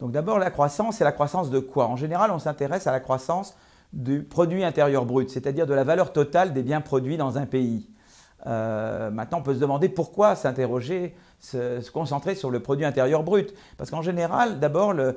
Donc d'abord, la croissance, c'est la croissance de quoi En général, on s'intéresse à la croissance du produit intérieur brut, c'est-à-dire de la valeur totale des biens produits dans un pays. Euh, maintenant, on peut se demander pourquoi s'interroger se, concentrer sur le produit intérieur brut. Parce qu'en général, d'abord, euh,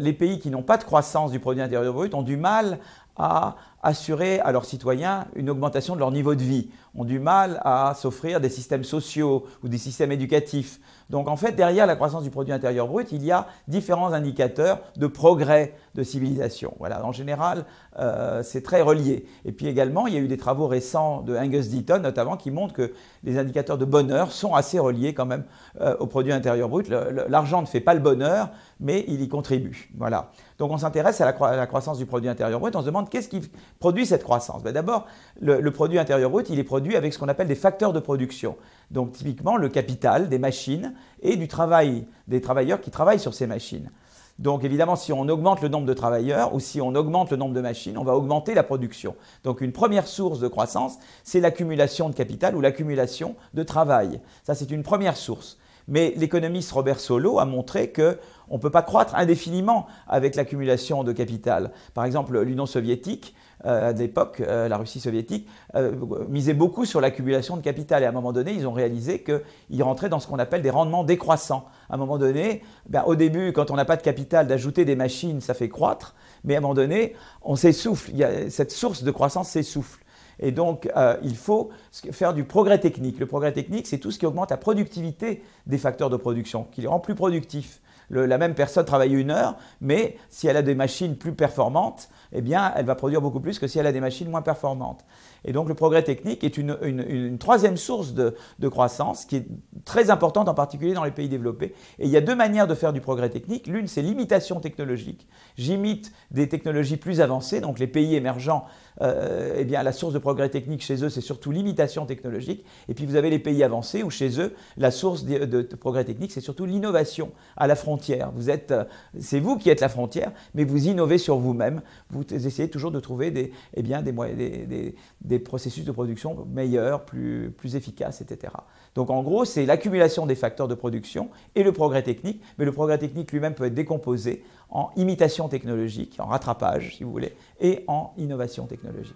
les pays qui n'ont pas de croissance du produit intérieur brut ont du mal à assurer à leurs citoyens une augmentation de leur niveau de vie, ont du mal à s'offrir des systèmes sociaux ou des systèmes éducatifs. Donc en fait, derrière la croissance du produit intérieur brut, il y a différents indicateurs de progrès de civilisation. Voilà, en général, euh, c'est très relié. Et puis également, il y a eu des travaux récents de Angus Deaton, notamment, qui montrent que les indicateurs de bonheur sont assez reliés quand même euh, au produit intérieur brut. L'argent ne fait pas le bonheur, mais il y contribue. Voilà. Donc on s'intéresse à, la croissance du produit intérieur brut. On se demande qu'est-ce qui produit cette croissance. Ben, d'abord, le, le, produit intérieur brut, il est produit avec ce qu'on appelle des facteurs de production. Donc typiquement le capital des machines et du travail des travailleurs qui travaillent sur ces machines. Donc évidemment, si on augmente le nombre de travailleurs ou si on augmente le nombre de machines, on va augmenter la production. Donc une première source de croissance, c'est l'accumulation de capital ou l'accumulation de travail. Ça, c'est une première source. Mais l'économiste Robert Solow a montré que on ne peut pas croître indéfiniment avec l'accumulation de capital. Par exemple, l'Union soviétique, euh, à l'époque, euh, la Russie soviétique, euh, misait beaucoup sur l'accumulation de capital. Et à un moment donné, ils ont réalisé qu'ils rentraient dans ce qu'on appelle des rendements décroissants. À un moment donné, ben, au début, quand on n'a pas de capital, d'ajouter des machines, ça fait croître. Mais à un moment donné, on s'essouffle. cette source de croissance s'essouffle. Et donc, euh, il faut faire du progrès technique. Le progrès technique, c'est tout ce qui augmente la productivité des facteurs de production, qui les rend plus productifs. la même personne travaille une heure, mais si elle a des machines plus performantes, eh bien, elle va produire beaucoup plus que si elle a des machines moins performantes. Et donc, le progrès technique est une, une, troisième source de, de, croissance qui est très importante, en particulier dans les pays développés. Et il y a deux manières de faire du progrès technique. L'une, c'est l'imitation technologique. J'imite des technologies plus avancées, donc les pays émergents, euh, eh bien, la source de progrès technique chez eux, c'est surtout l'imitation technologique. Et puis vous avez les pays avancés où chez eux, la source de, progrès technique, c'est surtout l'innovation à la frontière. Vous êtes, euh, c'est vous qui êtes la frontière, mais vous innovez sur vous-même. Vous essayez toujours de trouver des, eh bien, des, des, des, processus de production meilleurs, plus, plus efficaces, etc. Donc en gros, c'est l'accumulation des facteurs de production et le progrès technique, mais le progrès technique lui-même peut être décomposé en imitation technologique, en rattrapage, si vous voulez, et en innovation technologique.